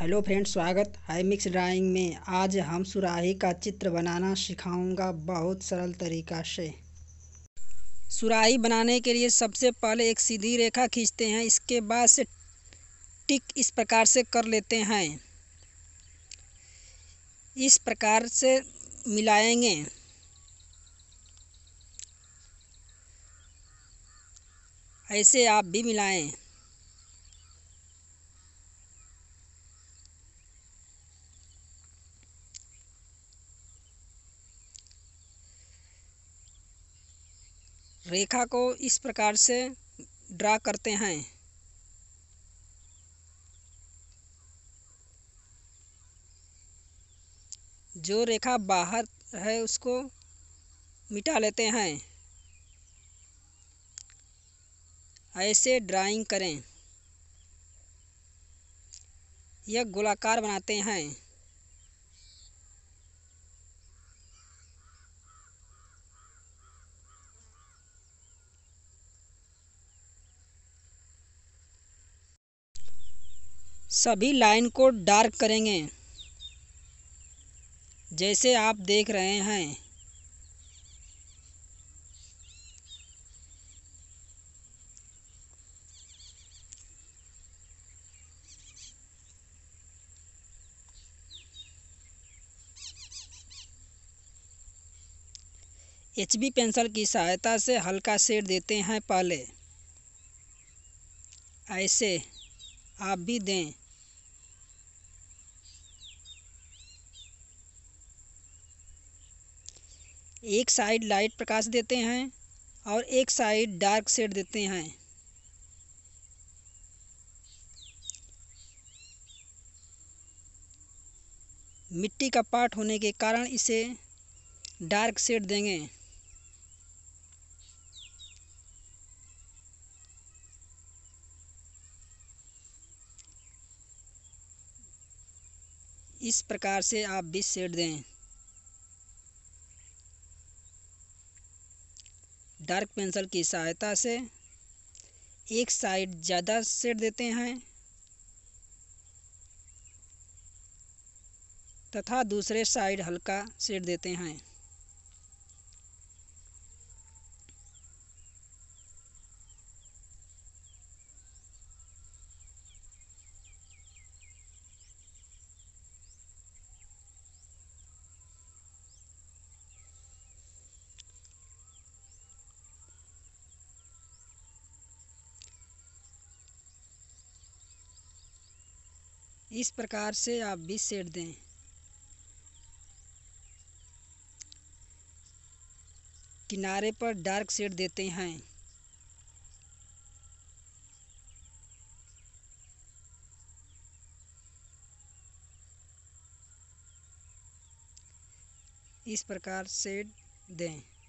hello friends स्वागत है mix drawing में आज हम सुराही का चित्र बनाना सिखाऊंगा बहुत सरल तरीका से सुराही बनाने के लिए सबसे पहले एक सीधी रेखा खींचते हैं इसके बाद से टिक इस प्रकार से कर लेते हैं इस प्रकार से मिलाएंगे ऐसे आप भी मिलाएं रेखा को इस प्रकार से ड्रा करते हैं जो रेखा बाहर है उसको मिटा लेते हैं ऐसे ड्राइंग करें यह गोलाकार बनाते हैं सभी लाइन को डार्क करेंगे जैसे आप देख रहे हैं एच बी पेंसिल की सहायता से हल्का शेड देते हैं पहले ऐसे आप भी दें एक साइड लाइट प्रकाश देते हैं और एक साइड डार्क शेड देते हैं मिट्टी का पार्ट होने के कारण इसे डार्क शेड देंगे इस प्रकार से आप बीस शेड दें डार्क पेंसिल की सहायता से एक साइड ज़्यादा सेट देते हैं तथा दूसरे साइड हल्का शेड देते हैं इस प्रकार से आप बीस सेट दें किनारे पर डार्क शेड देते हैं इस प्रकार सेड दें